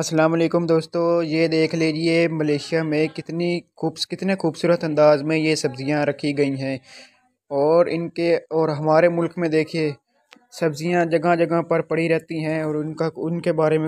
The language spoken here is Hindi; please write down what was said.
अस्सलाम वालेकुम दोस्तों ये देख लीजिए मलेशिया में कितनी खूब कितने खूबसूरत अंदाज में ये सब्ज़ियाँ रखी गई हैं और इनके और हमारे मुल्क में देखिए सब्ज़ियाँ जगह जगह पर पड़ी रहती हैं और उनका उनके बारे में